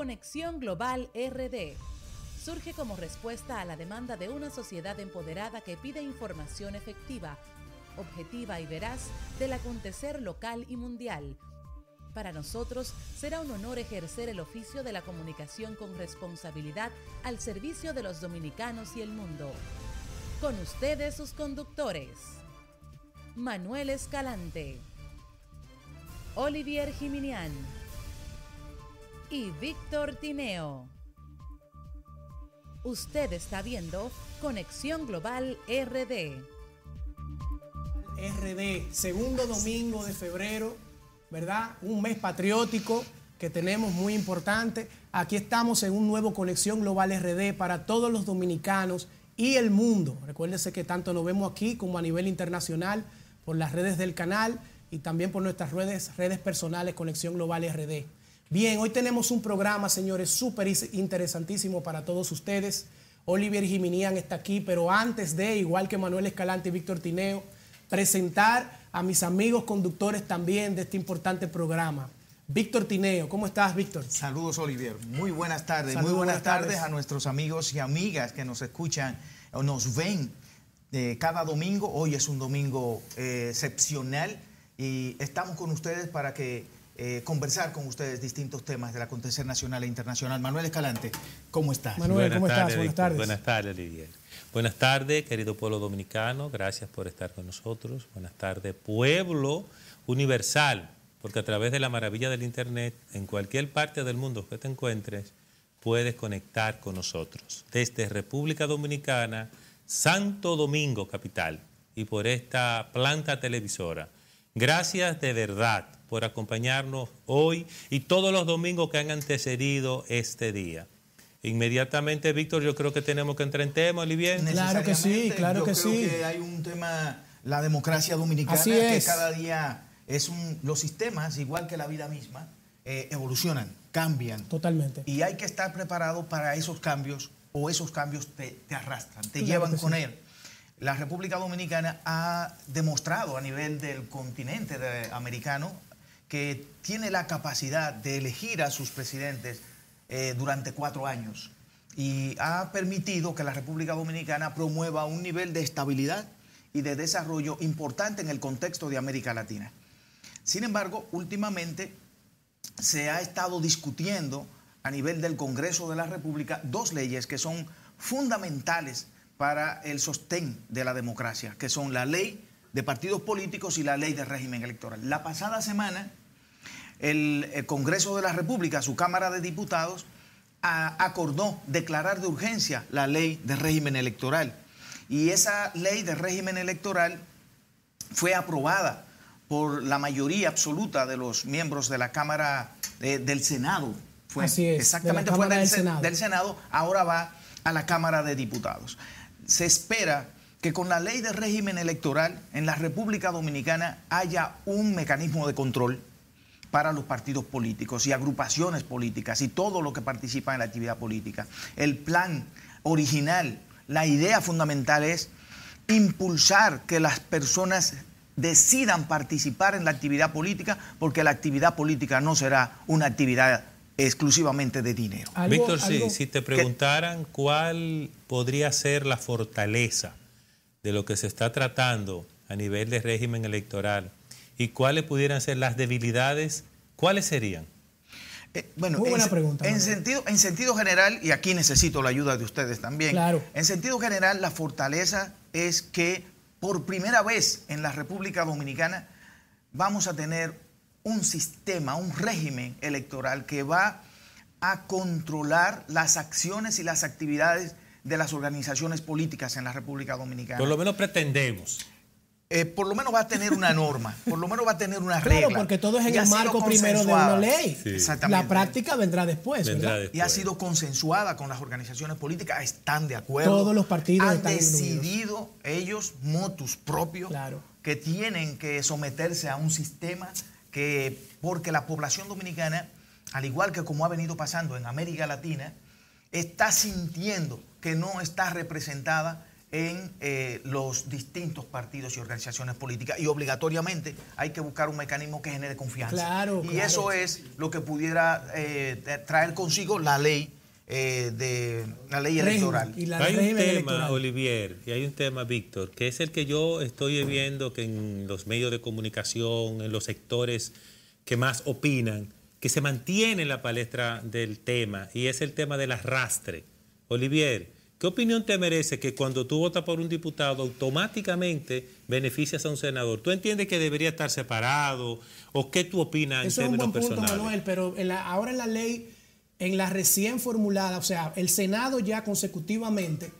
Conexión Global RD surge como respuesta a la demanda de una sociedad empoderada que pide información efectiva, objetiva y veraz del acontecer local y mundial. Para nosotros será un honor ejercer el oficio de la comunicación con responsabilidad al servicio de los dominicanos y el mundo. Con ustedes sus conductores. Manuel Escalante. Olivier Jiminián y Víctor Tineo. Usted está viendo Conexión Global RD. RD, segundo domingo de febrero, ¿verdad? Un mes patriótico que tenemos muy importante. Aquí estamos en un nuevo Conexión Global RD para todos los dominicanos y el mundo. Recuérdese que tanto nos vemos aquí como a nivel internacional por las redes del canal y también por nuestras redes, redes personales Conexión Global RD. Bien, hoy tenemos un programa, señores, súper interesantísimo para todos ustedes. Olivier Jiminian está aquí, pero antes de, igual que Manuel Escalante y Víctor Tineo, presentar a mis amigos conductores también de este importante programa. Víctor Tineo, ¿cómo estás, Víctor? Saludos, Olivier. Muy buenas tardes. Muy buenas, tardes. a nuestros amigos y amigas que nos escuchan o nos ven eh, cada domingo. Hoy es un domingo eh, excepcional y estamos con ustedes para que eh, conversar con ustedes distintos temas del acontecer nacional e internacional. Manuel Escalante, ¿cómo estás? Manuel, ¿cómo estás? Buenas tardes. Buenas tardes, Lidier. Buenas tardes, querido pueblo dominicano. Gracias por estar con nosotros. Buenas tardes, pueblo universal. Porque a través de la maravilla del Internet, en cualquier parte del mundo que te encuentres, puedes conectar con nosotros. Desde República Dominicana, Santo Domingo, capital, y por esta planta televisora Gracias de verdad por acompañarnos hoy y todos los domingos que han antecedido este día. Inmediatamente, Víctor, yo creo que tenemos que entrar en tema, Olivier. Claro que sí, claro que sí. Que hay un tema, la democracia dominicana, que cada día es un, los sistemas, igual que la vida misma, eh, evolucionan, cambian. Totalmente. Y hay que estar preparado para esos cambios o esos cambios te, arrastran, te llevan con él la República Dominicana ha demostrado a nivel del continente americano que tiene la capacidad de elegir a sus presidentes eh, durante cuatro años y ha permitido que la República Dominicana promueva un nivel de estabilidad y de desarrollo importante en el contexto de América Latina. Sin embargo, últimamente se ha estado discutiendo a nivel del Congreso de la República dos leyes que son fundamentales para el sostén de la democracia, que son la ley de partidos políticos y la ley de régimen electoral. La pasada semana, el, Congreso de la República, su Cámara de Diputados, acordó declarar de urgencia la ley de régimen electoral. Y esa ley de régimen electoral fue aprobada por la mayoría absoluta de los miembros de la Cámara del Senado. Fue, Así es, exactamente, de fue del Senado, ahora va a la Cámara de Diputados se espera que con la ley de régimen electoral en la República Dominicana haya un mecanismo de control para los partidos políticos y agrupaciones políticas y todo lo que participa en la actividad política. El plan original, la idea fundamental es impulsar que las personas decidan participar en la actividad política porque la actividad política no será una actividad exclusivamente de dinero. Víctor, si te preguntaran cuál podría ser la fortaleza de lo que se está tratando a nivel de régimen electoral y cuáles pudieran ser las debilidades, ¿cuáles serían? Eh, bueno, en, sentido, en sentido general, y aquí necesito la ayuda de ustedes también, en sentido general la fortaleza es que por primera vez en la República Dominicana vamos a tener un sistema, un régimen electoral que va a controlar las acciones y las actividades de las organizaciones políticas en la República Dominicana. Por lo menos pretendemos. Eh, por lo menos va a tener una norma, por lo menos va a tener una regla. Claro, porque todo es en el marco primero de una ley. Exactamente. La práctica vendrá después, vendrá Y ha sido consensuada con las organizaciones políticas, están de acuerdo. Todos los partidos han decidido ellos motus propio que tienen que someterse a un sistema que porque la población dominicana, al igual que como ha venido pasando en América Latina, está sintiendo que no está representada en eh, los distintos partidos y organizaciones políticas y obligatoriamente hay que buscar un mecanismo que genere confianza. y eso es lo que pudiera eh, traer consigo la ley eh, de la ley electoral. Y la hay un tema, Olivier, y hay un tema, Víctor, que es el que yo estoy viendo que en los medios de comunicación, en los sectores que más opinan, que se mantiene la palestra del tema, y es el tema del arrastre. Olivier, ¿Qué opinión te merece que cuando tú votas por un diputado automáticamente beneficias a un senador? ¿Tú entiendes que debería estar separado? ¿O qué tú opinas en términos personales? es un punto, Manuel, pero ahora la ley en la recién formulada, o sea, el Senado ya consecutivamente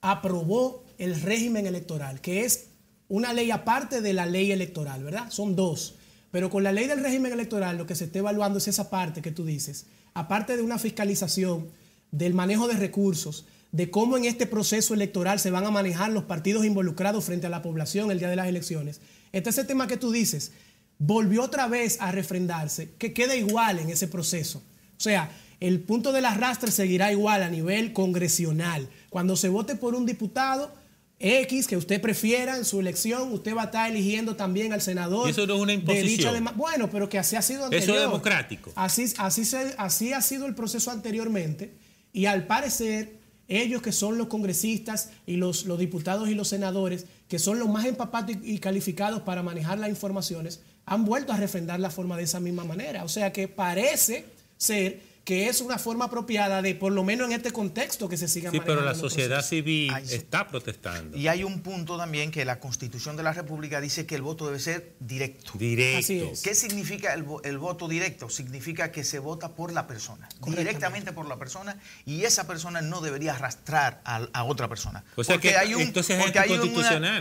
aprobó el régimen electoral, que es una ley aparte de la ley electoral, ¿verdad? Son dos. Pero con la ley del régimen electoral lo que se está evaluando es esa parte que tú dices, aparte de una fiscalización, del manejo de recursos, de cómo en este proceso electoral se van a manejar los partidos involucrados frente a la población el día de las elecciones. Este es el tema que tú dices, volvió otra vez a refrendarse, que queda igual en ese proceso. O sea, el punto del arrastre seguirá igual a nivel congresional. Cuando se vote por un diputado, X que usted prefiera en su elección, usted va a estar eligiendo también al senador. Eso no es una imposición. bueno, pero que así ha sido anteriormente. Eso es democrático. Así, así, se, así ha sido el proceso anteriormente y al parecer ellos que son los congresistas y los, diputados y los senadores, que son los más empapados y calificados para manejar las informaciones, han vuelto a refrendar la forma de esa misma manera. O sea que parece ser que es una forma apropiada de, por lo menos en este contexto, que se siga Sí, pero la sociedad civil está protestando. Y hay un punto también que la Constitución de la República dice que el voto debe ser directo. Directo. ¿Qué significa el, voto directo? Significa que se vota por la persona, directamente por la persona, y esa persona no debería arrastrar a, otra persona. porque que hay un,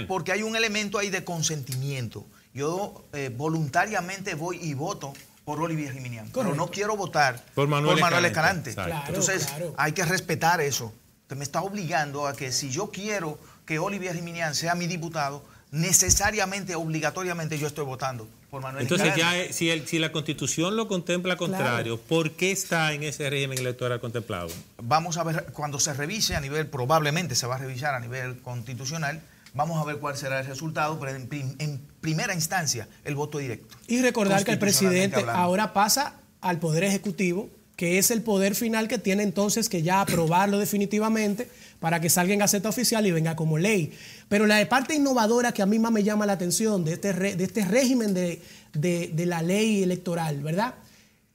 porque hay un elemento ahí de consentimiento. Yo eh, voluntariamente voy y voto por Olivia Jiménez, pero no quiero votar por Manuel, Escalante. Entonces, hay que respetar eso. me está obligando a que si yo quiero que Olivia Jiménez sea mi diputado, necesariamente, obligatoriamente yo estoy votando por Manuel Entonces, Escalante. Entonces, eh, si, la Constitución lo contempla contrario, ¿por qué está en ese régimen electoral contemplado? Vamos a ver, cuando se revise a nivel, probablemente se va a revisar a nivel constitucional, vamos a ver cuál será el resultado, pero en, en primera instancia el voto directo. Y recordar que el presidente ahora pasa al Poder Ejecutivo, que es el poder final que tiene entonces que ya aprobarlo definitivamente para que salga en Gaceta Oficial y venga como ley. Pero la parte innovadora que a mí más me llama la atención de este, de este régimen de, la ley electoral, ¿verdad?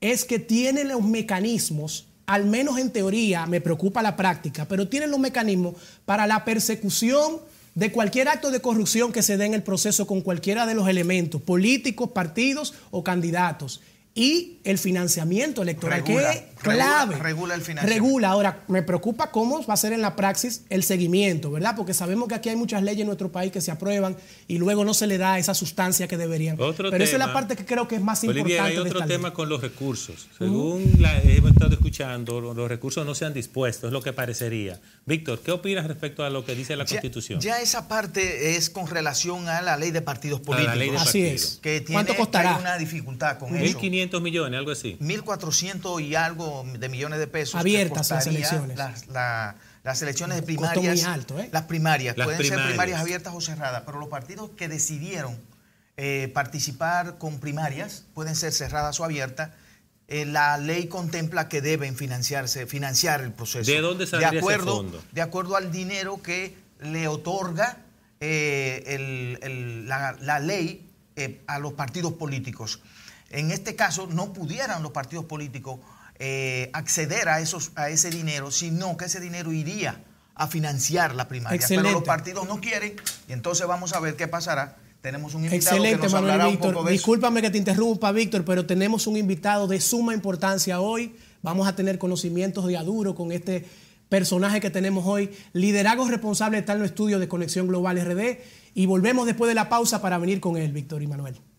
Es que tiene los mecanismos al menos en teoría, me preocupa la práctica, pero tiene los mecanismos para la persecución de cualquier acto de corrupción que se dé en el proceso con cualquiera de los elementos, políticos, partidos o candidatos y el financiamiento electoral, que es clave. Regula, el financiamiento. Regula. Ahora, me preocupa cómo va a ser en la praxis el seguimiento, ¿verdad? Porque sabemos que aquí hay muchas leyes en nuestro país que se aprueban y luego no se le da esa sustancia que deberían. Pero esa es la parte que creo que es más importante. Hay otro tema con los recursos. Mm. Según la, hemos estado escuchando, los recursos no se han dispuesto, es lo que parecería. Víctor, ¿qué opinas respecto a lo que dice la Constitución? Ya esa parte es con relación a la ley de partidos políticos. Así es. Que ¿Cuánto costará? una dificultad con millones, algo así. 1.400 y algo de millones de pesos. Abiertas las elecciones. Las, elecciones de primarias. Muy alto, ¿eh? Las primarias. pueden ser primarias abiertas o cerradas, pero los partidos que decidieron eh, participar con primarias pueden ser cerradas o abiertas. Eh, la ley contempla que deben financiarse, financiar el proceso. ¿De dónde saldría de acuerdo, De acuerdo al dinero que le otorga la, ley a los partidos políticos en este caso no pudieran los partidos políticos eh, acceder a, esos, a ese dinero, sino que ese dinero iría a financiar la primaria. Pero los partidos no quieren y entonces vamos a ver qué pasará. Tenemos un invitado que nos hablará Víctor. de Discúlpame que te interrumpa, Víctor, pero tenemos un invitado de suma importancia hoy. Vamos a tener conocimientos de Aduro con este personaje que tenemos hoy. Liderazgo responsable está en los estudios de Conexión Global RD. Y volvemos después de la pausa para venir con él, Víctor y Manuel.